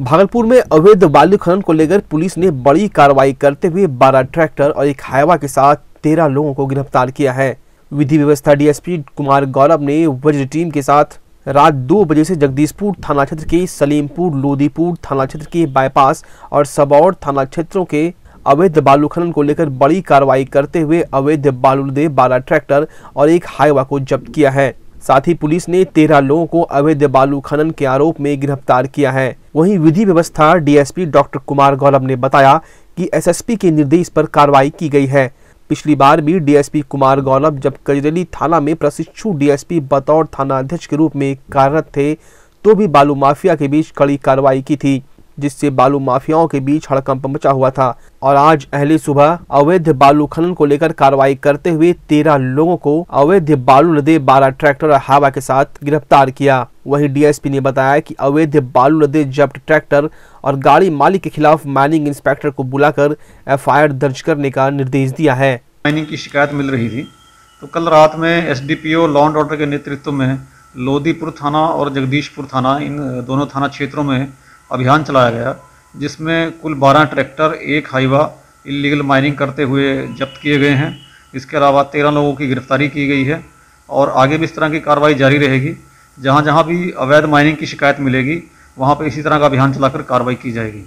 भागलपुर में अवैध बालू खनन को लेकर पुलिस ने बड़ी कार्रवाई करते हुए 12 ट्रैक्टर और एक हाईवा के साथ 13 लोगों को गिरफ्तार किया है विधि व्यवस्था डीएसपी कुमार गौरव ने वज्र टीम के साथ रात दो बजे से जगदीशपुर थाना क्षेत्र के सलीमपुर लोधीपुर थाना क्षेत्र के बाईपास और सबौर थाना क्षेत्रों के अवैध बालू खनन को लेकर बड़ी कार्रवाई करते हुए अवैध बालू दे बारह ट्रैक्टर और एक हाईवा को जब्त किया है साथ ही पुलिस ने तेरह लोगों को अवैध बालू खनन के आरोप में गिरफ्तार किया है वहीं विधि व्यवस्था डीएसपी डॉक्टर कुमार गौलम ने बताया कि एसएसपी के निर्देश पर कार्रवाई की गई है पिछली बार भी डीएसपी कुमार गौलम जब कजरेली थाना में प्रशिक्षु डीएसपी बतौर थाना अध्यक्ष के रूप में कार्यरत थे तो भी बालू माफिया के बीच कड़ी कार्रवाई की थी जिससे बालू माफियाओं के बीच हड़कंप मचा हुआ था और आज अहली सुबह अवैध बालू खनन को लेकर कार्रवाई करते हुए तेरह लोगों को अवैध बालू लदे बारह ट्रैक्टर और हावा के साथ गिरफ्तार किया वहीं डीएसपी ने बताया कि अवैध बालू लदे जब्त ट्रैक्टर और गाड़ी मालिक के खिलाफ माइनिंग इंस्पेक्टर को बुलाकर एफ दर्ज करने का निर्देश दिया है माइनिंग की शिकायत मिल रही थी तो कल रात में S D P law and order के नेतृत्व में लोधीपुर थाना और जगदीशपुर थाना इन दोनों थाना क्षेत्रों में अभियान चलाया गया जिसमें कुल 12 ट्रैक्टर एक हाइवा इलीगल माइनिंग करते हुए जब्त किए गए हैं इसके अलावा तेरह लोगों की गिरफ्तारी की गई है और आगे भी इस तरह की कार्रवाई जारी रहेगी जहाँ जहाँ भी अवैध माइनिंग की शिकायत मिलेगी वहाँ पर इसी तरह का अभियान चलाकर कार्रवाई की जाएगी